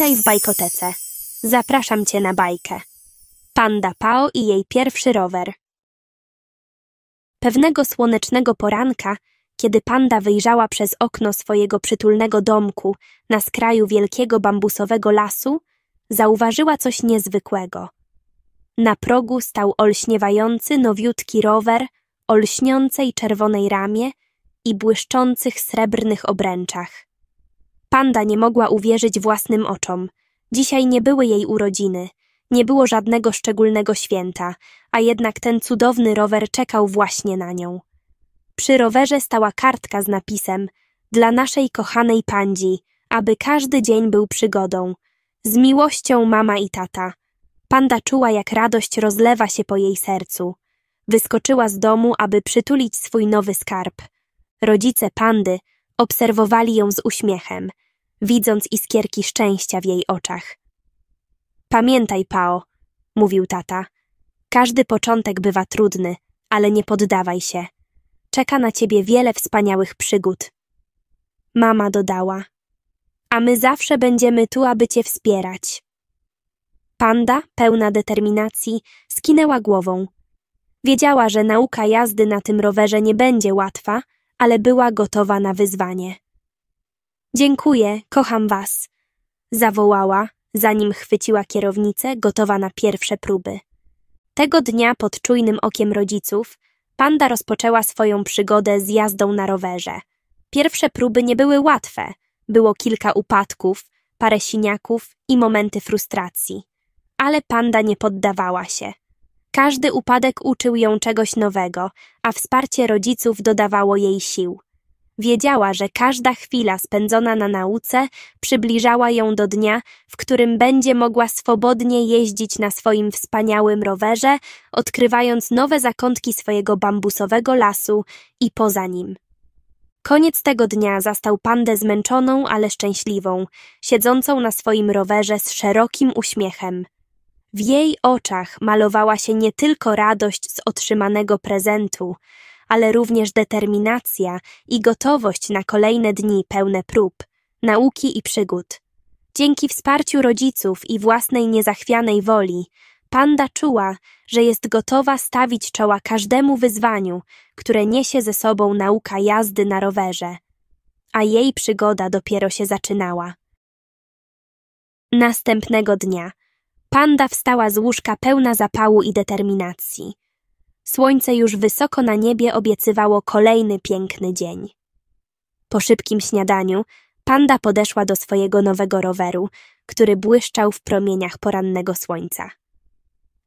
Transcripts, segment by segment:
Witaj w bajkotece. Zapraszam cię na bajkę. Panda Pao i jej pierwszy rower. Pewnego słonecznego poranka, kiedy panda wyjrzała przez okno swojego przytulnego domku na skraju wielkiego bambusowego lasu, zauważyła coś niezwykłego. Na progu stał olśniewający nowiutki rower o lśniącej czerwonej ramie i błyszczących srebrnych obręczach. Panda nie mogła uwierzyć własnym oczom. Dzisiaj nie były jej urodziny. Nie było żadnego szczególnego święta, a jednak ten cudowny rower czekał właśnie na nią. Przy rowerze stała kartka z napisem Dla naszej kochanej Pandzi, aby każdy dzień był przygodą. Z miłością mama i tata. Panda czuła, jak radość rozlewa się po jej sercu. Wyskoczyła z domu, aby przytulić swój nowy skarb. Rodzice pandy Obserwowali ją z uśmiechem, widząc iskierki szczęścia w jej oczach. Pamiętaj, Pao, mówił tata. Każdy początek bywa trudny, ale nie poddawaj się. Czeka na ciebie wiele wspaniałych przygód. Mama dodała. A my zawsze będziemy tu, aby cię wspierać. Panda, pełna determinacji, skinęła głową. Wiedziała, że nauka jazdy na tym rowerze nie będzie łatwa, ale była gotowa na wyzwanie. Dziękuję, kocham was, zawołała, zanim chwyciła kierownicę, gotowa na pierwsze próby. Tego dnia pod czujnym okiem rodziców panda rozpoczęła swoją przygodę z jazdą na rowerze. Pierwsze próby nie były łatwe. Było kilka upadków, parę siniaków i momenty frustracji. Ale panda nie poddawała się. Każdy upadek uczył ją czegoś nowego, a wsparcie rodziców dodawało jej sił. Wiedziała, że każda chwila spędzona na nauce przybliżała ją do dnia, w którym będzie mogła swobodnie jeździć na swoim wspaniałym rowerze, odkrywając nowe zakątki swojego bambusowego lasu i poza nim. Koniec tego dnia zastał pandę zmęczoną, ale szczęśliwą, siedzącą na swoim rowerze z szerokim uśmiechem. W jej oczach malowała się nie tylko radość z otrzymanego prezentu, ale również determinacja i gotowość na kolejne dni pełne prób, nauki i przygód. Dzięki wsparciu rodziców i własnej niezachwianej woli, panda czuła, że jest gotowa stawić czoła każdemu wyzwaniu, które niesie ze sobą nauka jazdy na rowerze. A jej przygoda dopiero się zaczynała. Następnego dnia – Panda wstała z łóżka pełna zapału i determinacji. Słońce już wysoko na niebie obiecywało kolejny piękny dzień. Po szybkim śniadaniu panda podeszła do swojego nowego roweru, który błyszczał w promieniach porannego słońca.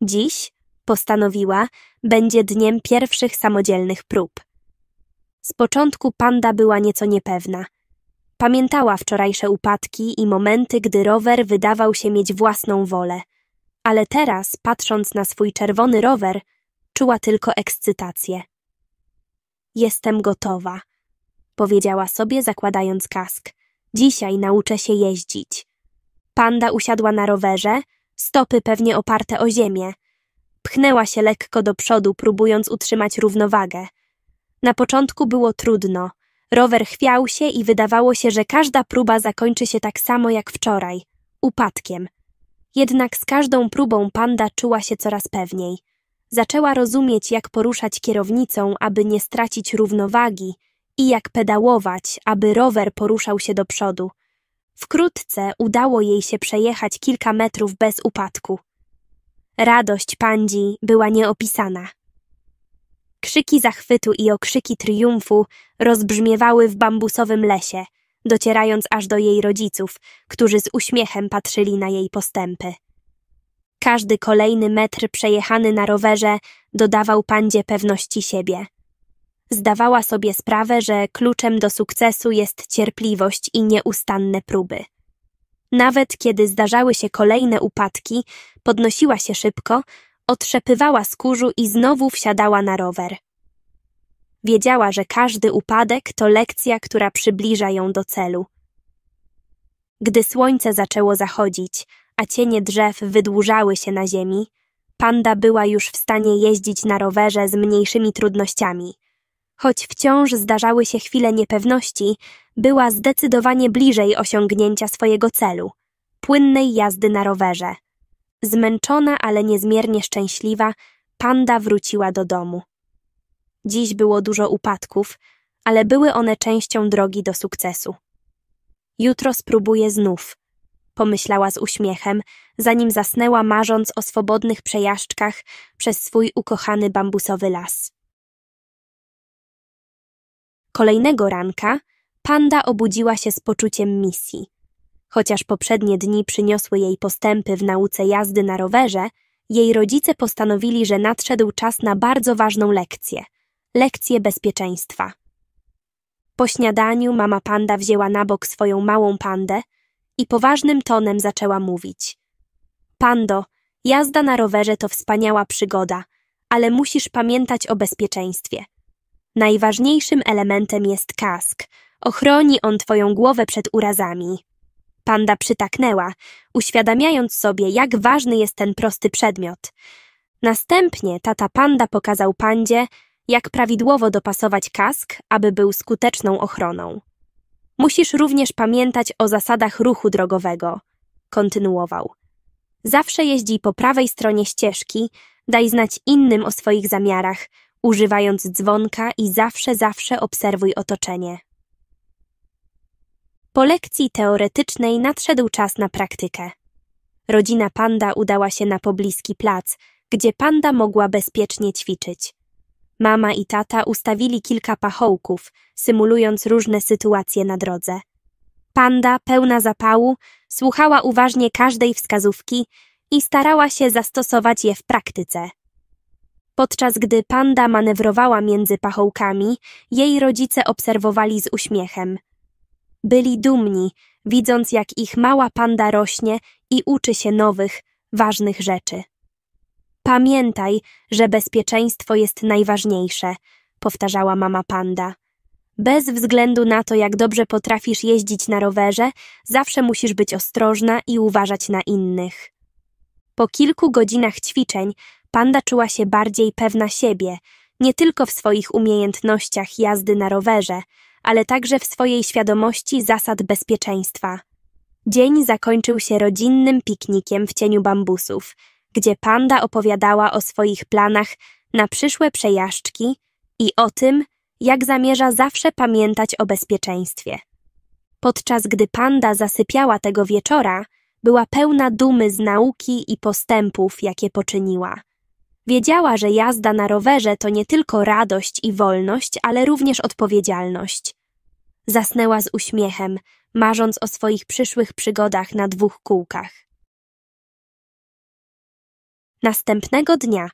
Dziś, postanowiła, będzie dniem pierwszych samodzielnych prób. Z początku panda była nieco niepewna, Pamiętała wczorajsze upadki i momenty, gdy rower wydawał się mieć własną wolę. Ale teraz, patrząc na swój czerwony rower, czuła tylko ekscytację. Jestem gotowa, powiedziała sobie, zakładając kask. Dzisiaj nauczę się jeździć. Panda usiadła na rowerze, stopy pewnie oparte o ziemię. Pchnęła się lekko do przodu, próbując utrzymać równowagę. Na początku było trudno – Rower chwiał się i wydawało się, że każda próba zakończy się tak samo jak wczoraj upadkiem. Jednak z każdą próbą panda czuła się coraz pewniej. Zaczęła rozumieć, jak poruszać kierownicą, aby nie stracić równowagi i jak pedałować, aby rower poruszał się do przodu. Wkrótce udało jej się przejechać kilka metrów bez upadku. Radość pandzi była nieopisana. Krzyki zachwytu i okrzyki triumfu rozbrzmiewały w bambusowym lesie, docierając aż do jej rodziców, którzy z uśmiechem patrzyli na jej postępy. Każdy kolejny metr przejechany na rowerze dodawał pandzie pewności siebie. Zdawała sobie sprawę, że kluczem do sukcesu jest cierpliwość i nieustanne próby. Nawet kiedy zdarzały się kolejne upadki, podnosiła się szybko, otrzepywała z kurzu i znowu wsiadała na rower. Wiedziała, że każdy upadek to lekcja, która przybliża ją do celu. Gdy słońce zaczęło zachodzić, a cienie drzew wydłużały się na ziemi, panda była już w stanie jeździć na rowerze z mniejszymi trudnościami. Choć wciąż zdarzały się chwile niepewności, była zdecydowanie bliżej osiągnięcia swojego celu – płynnej jazdy na rowerze – Zmęczona, ale niezmiernie szczęśliwa, panda wróciła do domu. Dziś było dużo upadków, ale były one częścią drogi do sukcesu. Jutro spróbuję znów, pomyślała z uśmiechem, zanim zasnęła marząc o swobodnych przejażdżkach przez swój ukochany bambusowy las. Kolejnego ranka panda obudziła się z poczuciem misji. Chociaż poprzednie dni przyniosły jej postępy w nauce jazdy na rowerze, jej rodzice postanowili, że nadszedł czas na bardzo ważną lekcję lekcję bezpieczeństwa. Po śniadaniu mama panda wzięła na bok swoją małą pandę i poważnym tonem zaczęła mówić. Pando, jazda na rowerze to wspaniała przygoda, ale musisz pamiętać o bezpieczeństwie. Najważniejszym elementem jest kask. Ochroni on twoją głowę przed urazami. Panda przytaknęła, uświadamiając sobie, jak ważny jest ten prosty przedmiot. Następnie tata panda pokazał pandzie, jak prawidłowo dopasować kask, aby był skuteczną ochroną. Musisz również pamiętać o zasadach ruchu drogowego, kontynuował. Zawsze jeździ po prawej stronie ścieżki, daj znać innym o swoich zamiarach, używając dzwonka i zawsze, zawsze obserwuj otoczenie. Po lekcji teoretycznej nadszedł czas na praktykę. Rodzina panda udała się na pobliski plac, gdzie panda mogła bezpiecznie ćwiczyć. Mama i tata ustawili kilka pachołków, symulując różne sytuacje na drodze. Panda, pełna zapału, słuchała uważnie każdej wskazówki i starała się zastosować je w praktyce. Podczas gdy panda manewrowała między pachołkami, jej rodzice obserwowali z uśmiechem – byli dumni, widząc jak ich mała panda rośnie i uczy się nowych, ważnych rzeczy. Pamiętaj, że bezpieczeństwo jest najważniejsze, powtarzała mama panda. Bez względu na to, jak dobrze potrafisz jeździć na rowerze, zawsze musisz być ostrożna i uważać na innych. Po kilku godzinach ćwiczeń panda czuła się bardziej pewna siebie, nie tylko w swoich umiejętnościach jazdy na rowerze, ale także w swojej świadomości zasad bezpieczeństwa. Dzień zakończył się rodzinnym piknikiem w cieniu bambusów, gdzie panda opowiadała o swoich planach na przyszłe przejażdżki i o tym, jak zamierza zawsze pamiętać o bezpieczeństwie. Podczas gdy panda zasypiała tego wieczora, była pełna dumy z nauki i postępów, jakie poczyniła. Wiedziała, że jazda na rowerze to nie tylko radość i wolność, ale również odpowiedzialność. Zasnęła z uśmiechem, marząc o swoich przyszłych przygodach na dwóch kółkach. Następnego dnia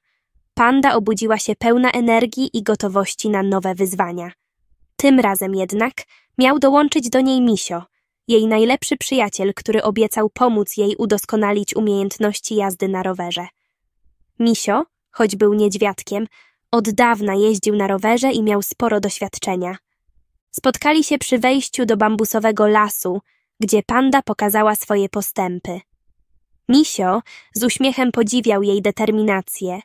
panda obudziła się pełna energii i gotowości na nowe wyzwania. Tym razem jednak miał dołączyć do niej misio, jej najlepszy przyjaciel, który obiecał pomóc jej udoskonalić umiejętności jazdy na rowerze. Misio choć był niedźwiadkiem, od dawna jeździł na rowerze i miał sporo doświadczenia. Spotkali się przy wejściu do bambusowego lasu, gdzie panda pokazała swoje postępy. Misio z uśmiechem podziwiał jej determinację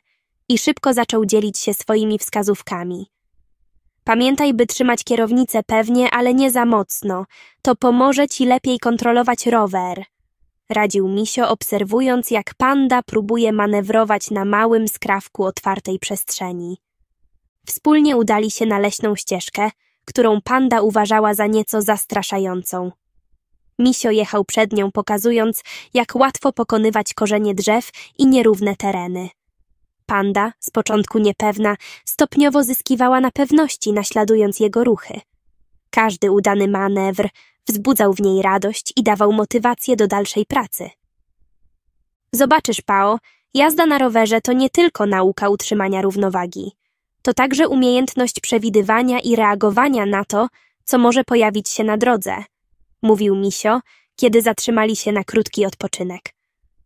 i szybko zaczął dzielić się swoimi wskazówkami. Pamiętaj, by trzymać kierownicę pewnie, ale nie za mocno. To pomoże ci lepiej kontrolować rower radził misio, obserwując jak panda próbuje manewrować na małym skrawku otwartej przestrzeni. Wspólnie udali się na leśną ścieżkę, którą panda uważała za nieco zastraszającą. Misio jechał przed nią, pokazując, jak łatwo pokonywać korzenie drzew i nierówne tereny. Panda, z początku niepewna, stopniowo zyskiwała na pewności, naśladując jego ruchy. Każdy udany manewr, Wzbudzał w niej radość i dawał motywację do dalszej pracy. Zobaczysz, Pao, jazda na rowerze to nie tylko nauka utrzymania równowagi. To także umiejętność przewidywania i reagowania na to, co może pojawić się na drodze, mówił Misio, kiedy zatrzymali się na krótki odpoczynek.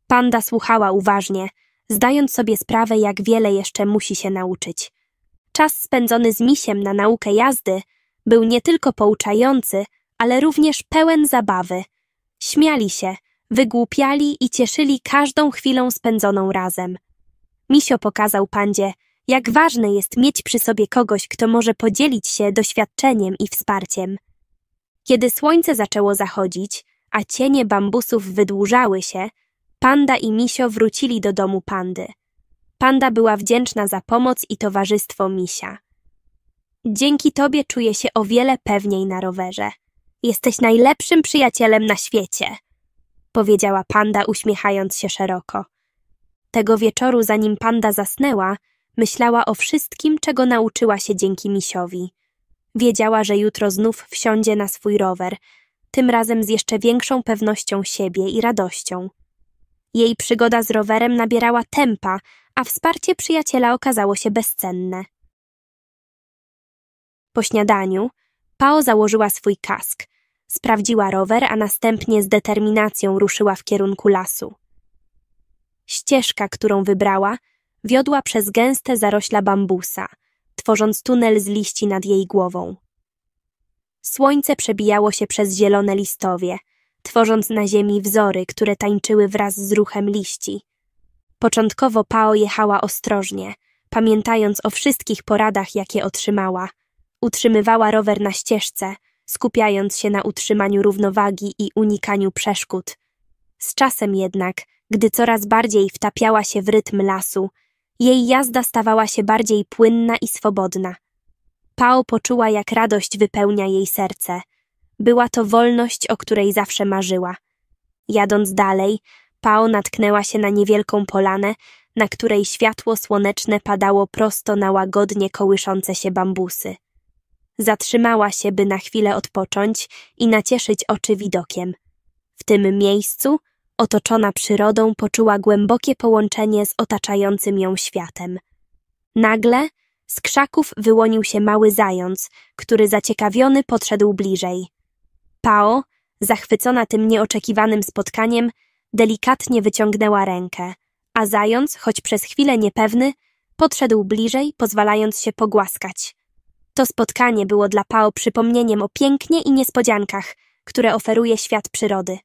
Panda słuchała uważnie, zdając sobie sprawę, jak wiele jeszcze musi się nauczyć. Czas spędzony z misiem na naukę jazdy był nie tylko pouczający, ale również pełen zabawy. Śmiali się, wygłupiali i cieszyli każdą chwilą spędzoną razem. Misio pokazał pandzie, jak ważne jest mieć przy sobie kogoś, kto może podzielić się doświadczeniem i wsparciem. Kiedy słońce zaczęło zachodzić, a cienie bambusów wydłużały się, panda i misio wrócili do domu pandy. Panda była wdzięczna za pomoc i towarzystwo misia. Dzięki tobie czuję się o wiele pewniej na rowerze. Jesteś najlepszym przyjacielem na świecie, powiedziała panda uśmiechając się szeroko. Tego wieczoru, zanim panda zasnęła, myślała o wszystkim, czego nauczyła się dzięki misiowi. Wiedziała, że jutro znów wsiądzie na swój rower, tym razem z jeszcze większą pewnością siebie i radością. Jej przygoda z rowerem nabierała tempa, a wsparcie przyjaciela okazało się bezcenne. Po śniadaniu Pao założyła swój kask. Sprawdziła rower, a następnie z determinacją ruszyła w kierunku lasu. Ścieżka, którą wybrała, wiodła przez gęste zarośla bambusa, tworząc tunel z liści nad jej głową. Słońce przebijało się przez zielone listowie, tworząc na ziemi wzory, które tańczyły wraz z ruchem liści. Początkowo Pao jechała ostrożnie, pamiętając o wszystkich poradach, jakie otrzymała – Utrzymywała rower na ścieżce, skupiając się na utrzymaniu równowagi i unikaniu przeszkód. Z czasem jednak, gdy coraz bardziej wtapiała się w rytm lasu, jej jazda stawała się bardziej płynna i swobodna. Pao poczuła, jak radość wypełnia jej serce. Była to wolność, o której zawsze marzyła. Jadąc dalej, Pao natknęła się na niewielką polanę, na której światło słoneczne padało prosto na łagodnie kołyszące się bambusy. Zatrzymała się, by na chwilę odpocząć i nacieszyć oczy widokiem. W tym miejscu, otoczona przyrodą, poczuła głębokie połączenie z otaczającym ją światem. Nagle z krzaków wyłonił się mały zając, który zaciekawiony podszedł bliżej. Pao, zachwycona tym nieoczekiwanym spotkaniem, delikatnie wyciągnęła rękę, a zając, choć przez chwilę niepewny, podszedł bliżej, pozwalając się pogłaskać. To spotkanie było dla Pao przypomnieniem o pięknie i niespodziankach, które oferuje świat przyrody.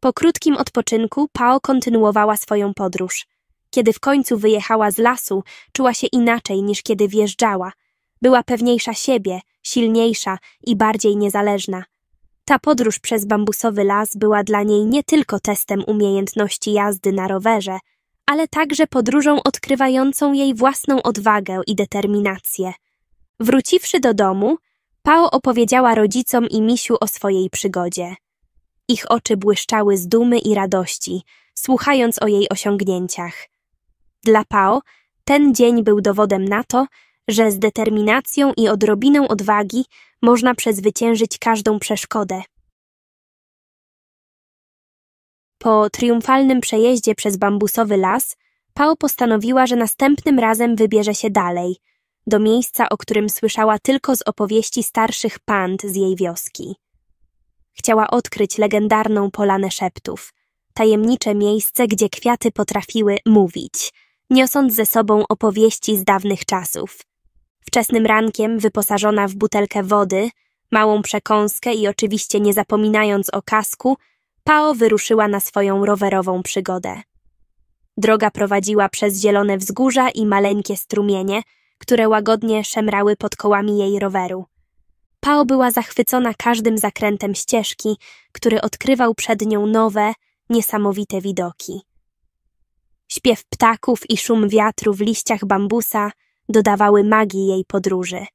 Po krótkim odpoczynku Pao kontynuowała swoją podróż. Kiedy w końcu wyjechała z lasu, czuła się inaczej niż kiedy wjeżdżała. Była pewniejsza siebie, silniejsza i bardziej niezależna. Ta podróż przez bambusowy las była dla niej nie tylko testem umiejętności jazdy na rowerze, ale także podróżą odkrywającą jej własną odwagę i determinację. Wróciwszy do domu, Pao opowiedziała rodzicom i misiu o swojej przygodzie. Ich oczy błyszczały z dumy i radości, słuchając o jej osiągnięciach. Dla Pao ten dzień był dowodem na to, że z determinacją i odrobiną odwagi można przezwyciężyć każdą przeszkodę. Po triumfalnym przejeździe przez bambusowy las, Pao postanowiła, że następnym razem wybierze się dalej – do miejsca, o którym słyszała tylko z opowieści starszych pand z jej wioski. Chciała odkryć legendarną polanę szeptów, tajemnicze miejsce, gdzie kwiaty potrafiły mówić, niosąc ze sobą opowieści z dawnych czasów. Wczesnym rankiem, wyposażona w butelkę wody, małą przekąskę i oczywiście nie zapominając o kasku, Pao wyruszyła na swoją rowerową przygodę. Droga prowadziła przez zielone wzgórza i maleńkie strumienie – które łagodnie szemrały pod kołami jej roweru. Pao była zachwycona każdym zakrętem ścieżki, który odkrywał przed nią nowe, niesamowite widoki. Śpiew ptaków i szum wiatru w liściach bambusa dodawały magii jej podróży.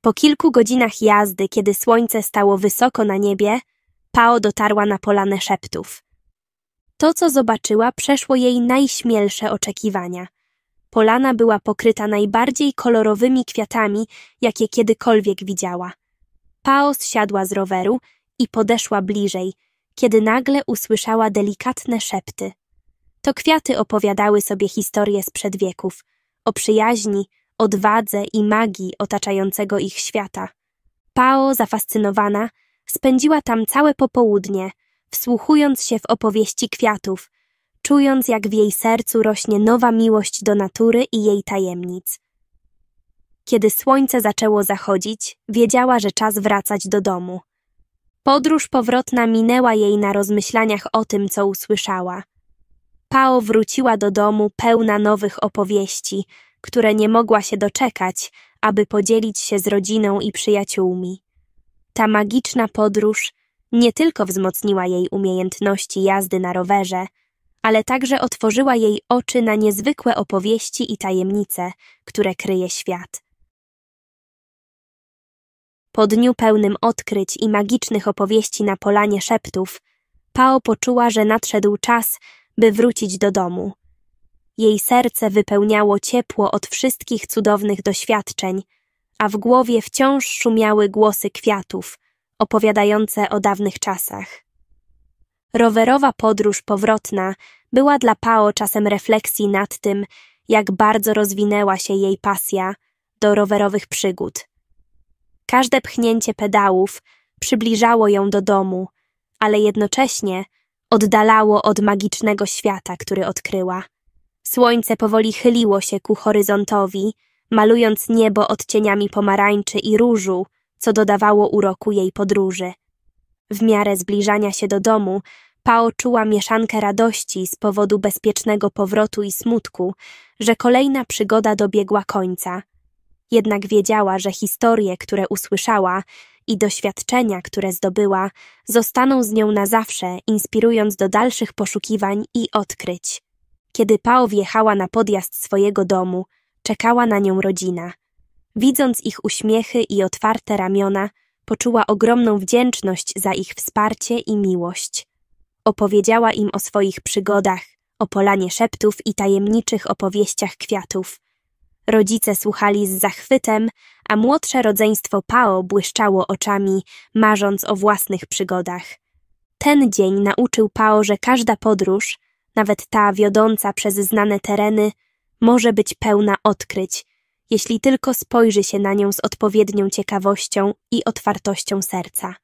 Po kilku godzinach jazdy, kiedy słońce stało wysoko na niebie, Pao dotarła na polanę szeptów. To, co zobaczyła, przeszło jej najśmielsze oczekiwania – Polana była pokryta najbardziej kolorowymi kwiatami, jakie kiedykolwiek widziała. Paos siadła z roweru i podeszła bliżej, kiedy nagle usłyszała delikatne szepty. To kwiaty opowiadały sobie historie sprzed wieków, o przyjaźni, odwadze i magii otaczającego ich świata. Pao, zafascynowana, spędziła tam całe popołudnie, wsłuchując się w opowieści kwiatów, czując jak w jej sercu rośnie nowa miłość do natury i jej tajemnic. Kiedy słońce zaczęło zachodzić, wiedziała, że czas wracać do domu. Podróż powrotna minęła jej na rozmyślaniach o tym, co usłyszała. Pao wróciła do domu pełna nowych opowieści, które nie mogła się doczekać, aby podzielić się z rodziną i przyjaciółmi. Ta magiczna podróż nie tylko wzmocniła jej umiejętności jazdy na rowerze, ale także otworzyła jej oczy na niezwykłe opowieści i tajemnice, które kryje świat. Po dniu pełnym odkryć i magicznych opowieści na polanie szeptów, Pao poczuła, że nadszedł czas, by wrócić do domu. Jej serce wypełniało ciepło od wszystkich cudownych doświadczeń, a w głowie wciąż szumiały głosy kwiatów, opowiadające o dawnych czasach. Rowerowa podróż powrotna była dla Pao czasem refleksji nad tym, jak bardzo rozwinęła się jej pasja do rowerowych przygód. Każde pchnięcie pedałów przybliżało ją do domu, ale jednocześnie oddalało od magicznego świata, który odkryła. Słońce powoli chyliło się ku horyzontowi, malując niebo odcieniami pomarańczy i różu, co dodawało uroku jej podróży. W miarę zbliżania się do domu, Pao czuła mieszankę radości z powodu bezpiecznego powrotu i smutku, że kolejna przygoda dobiegła końca. Jednak wiedziała, że historie, które usłyszała i doświadczenia, które zdobyła, zostaną z nią na zawsze, inspirując do dalszych poszukiwań i odkryć. Kiedy Pao wjechała na podjazd swojego domu, czekała na nią rodzina. Widząc ich uśmiechy i otwarte ramiona, Poczuła ogromną wdzięczność za ich wsparcie i miłość. Opowiedziała im o swoich przygodach, o polanie szeptów i tajemniczych opowieściach kwiatów. Rodzice słuchali z zachwytem, a młodsze rodzeństwo Pao błyszczało oczami, marząc o własnych przygodach. Ten dzień nauczył Pao, że każda podróż, nawet ta wiodąca przez znane tereny, może być pełna odkryć jeśli tylko spojrzy się na nią z odpowiednią ciekawością i otwartością serca.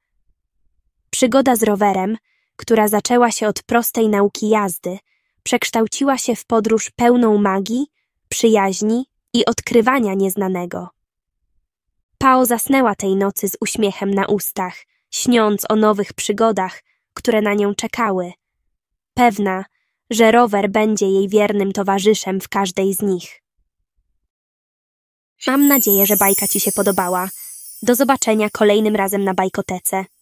Przygoda z rowerem, która zaczęła się od prostej nauki jazdy, przekształciła się w podróż pełną magii, przyjaźni i odkrywania nieznanego. Pao zasnęła tej nocy z uśmiechem na ustach, śniąc o nowych przygodach, które na nią czekały. Pewna, że rower będzie jej wiernym towarzyszem w każdej z nich. Mam nadzieję, że bajka Ci się podobała. Do zobaczenia kolejnym razem na bajkotece.